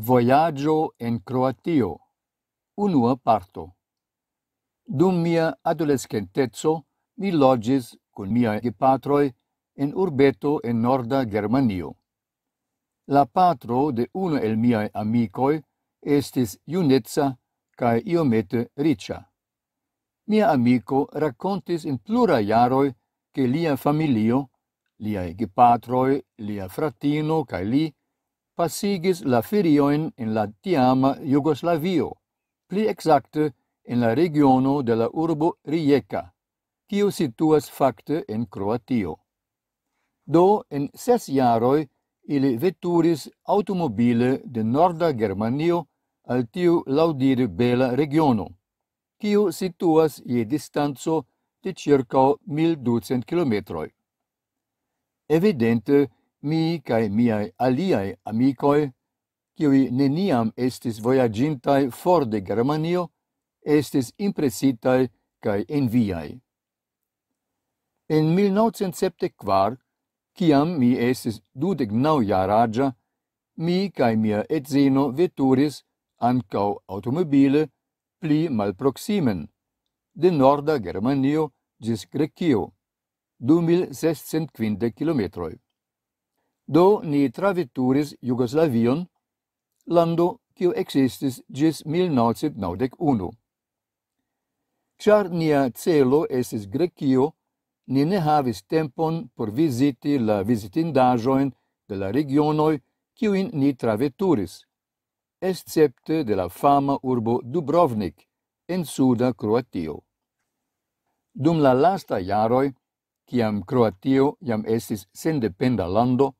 Voyaggio en Croatio Unua parto Dum mia adolescentezzo mi logis con mia patroi en urbeto en norda Germanio. La patro de uno el miai amicoi estis iunetza cae iomete ricia. Mia amico racontis in plura iaroi che lia familio, liai gepatroi, lia fratino cae li, pasigis la ferioin in la tiama Jugoslavio, pli exacte in la regiono de la urbo Rijeka, kiu situas facte in Croatio. Do in ses jaroi ili veturis automobile de Norda Germanio al tiu laudir bela regiono, kiu situas ie distanzo de circa 1200 kilometroi. Evidente, mi cae miai aliai amicoi, cioi neniam estis voyagintai for de Germanio, estis impresitai cae enviai. En 1974, ciam mi estis dudec nau jaragia, mi cae mia etzino veturis ancau automobile pli malproximen, de Norda Germanio gis Grecio, 2650 kilometroi do ni traveturis Jugoslavion, lando quio existis gis 1991. Char nia celo esis Grecio, ni ne havis tempon por visiti la in de la regionoi in ni traveturis, excepte de la fama urbo Dubrovnik in suda Croatio. Dum la lasta iaroi, ciam Croatio iam estis sendependa lando,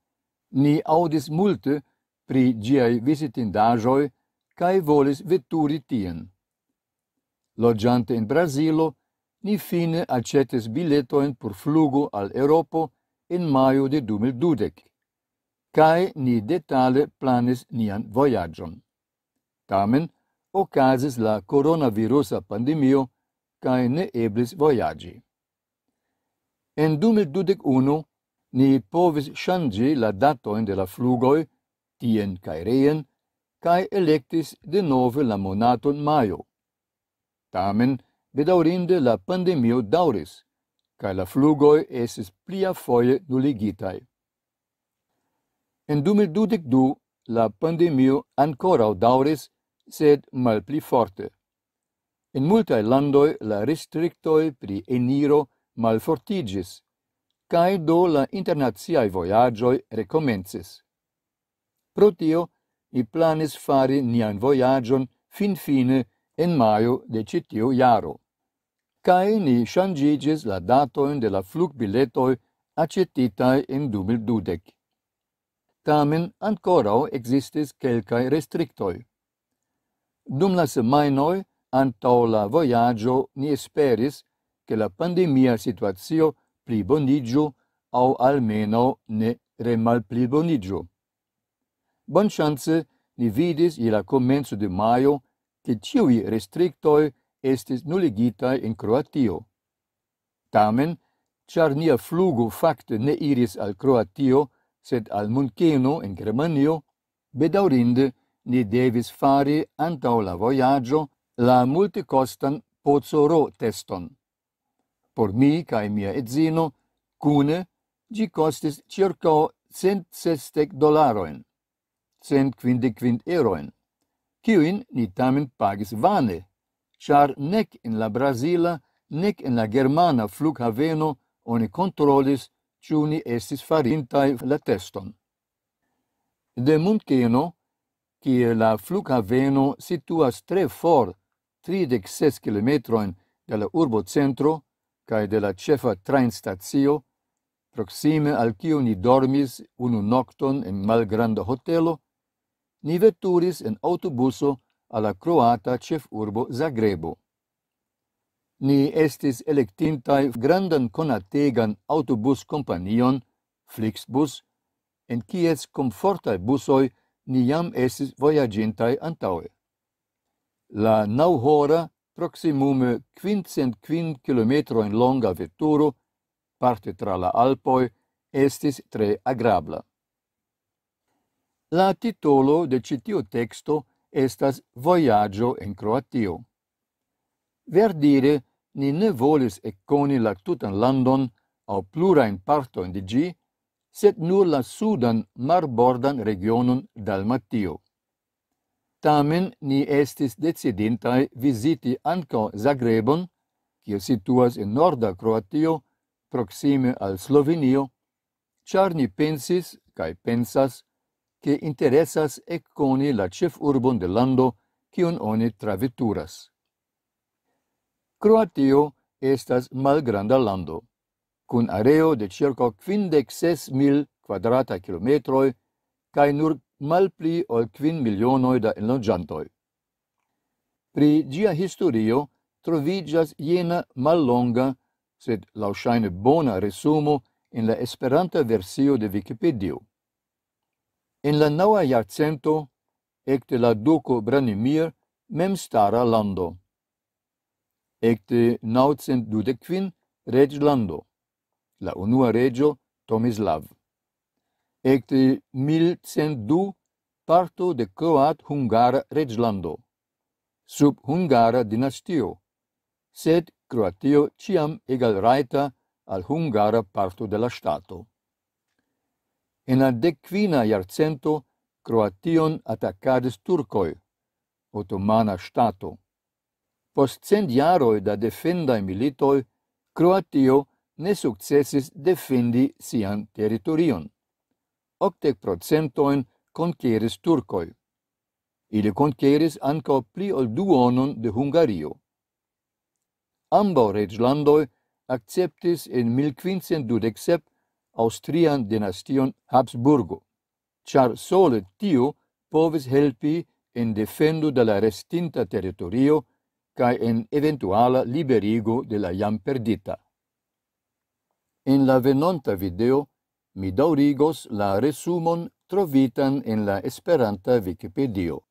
ni audis multe pri giai visitindajoi cae volis veturi tien. Logiante in Brasilo, ni fine accetes biletoen pur flugo al Europo in maio de 2012, cae ni detale planis nian voyagion. Tamen, ocasis la coronavirusa pandemio cae ne eblis voyagi. En 2021, ni povis shangi la dato de la flugoi tien kai reen kai electis de nove la monaton maio tamen bedaurinde la pandemio dauris cae la flugoi esis plia foie nuligitai En 2022 la pandemio ancora dauris sed malpli forte. En multae landoi la restrictoi pri eniro malfortigis cae do la internaziai voyagioi recomences. Pro tio, i planis fari nian voyagion fin fine en maio de citio iaro. Cae ni shangigis la datoen de la fluc biletoi accetitai en 2012. Tamen ancorao existis quelcae restrictoi. Dum la semainoi, antau la voyagio, ni esperis, che la pandemia situazio pli bonigiu au almeno ne remal pli bonigiu. Bon chance ni vidis i la comenzo de maio che tiui restrictoi estis nuligitai in Croatio. Tamen, char nia flugo facte ne iris al Croatio, sed al Muncheno in Germanio, bedaurinde ni devis fari antau la voyaggio la multicostan pozoro teston por mi cae mia etzino, cune, gi costis circo cent sestec dolaroen, cent quinde quint eroen, quiuin ni tamen pagis vane, char nec in la Brasila, nec in la Germana flughaveno haveno, oni controlis, ciuni estis farintai la teston. De Munceno, quie la flughaveno situas tre for, tridec ses kilometroen de la urbo centro, cae de la cefa train stazio, proxime al cio ni dormis unu nocton in malgranda hotelo, ni veturis en autobuso alla croata cef urbo Zagrebo. Ni estis electintai grandan conategan autobus companion, Flixbus, en cies comfortai busoi ni jam estis voyagintai antaue. La nau hora proximum 505 km kilometro in longa vetturo, parte tra la Alpoi, estis tre agrabla. La titolo de citio texto estas Voyaggio in Croatio. Ver dire, ni ne volis econi la tutan landon au plura in parto in set nur la sudan marbordan regionum Dalmatio. Tamen ni estis decidintai visiti anco Zagrebon, cio situas in Norda Croatio, proxime al Slovenio, char ni pensis, cae pensas, che interesas ec coni la cef urbon de lando cion oni traveturas. Croatio estas malgranda lando, cun areo de circa 56.000 quadrata kilometroi cae nur mal pli ol quin milionoi da enlogiantoi. Pri gia historio trovigas jena mal longa, sed lausaine bona resumo in la esperanta versio de Wikipedia. In la naua jacento, ecte la duco Branimir, mem stara lando. Ecte naucent dudekvin, reg lando. La unua regio, Tomislav ecte 1102 parto de croat hungara reglando, sub hungara dinastio, sed Croatio ciam egal raita al hungara parto de la stato. En la decvina iarcento Croation atacades Turcoi, otomana stato. Post cent jaroi da defendae militoi, Croatio ne successis defendi sian territorion octec procentoin conqueris turcoi. Ili conqueris anco pli ol duonon de Hungario. Ambo reglandoi acceptis in 1527 Austrian dynastion Habsburgo, char sole tiu povis helpi in defendu de la restinta territorio cae in eventuala liberigo de la jam perdita. In la venonta video, mi daurigos la resumon trovitan en la Esperanta Wikipedio.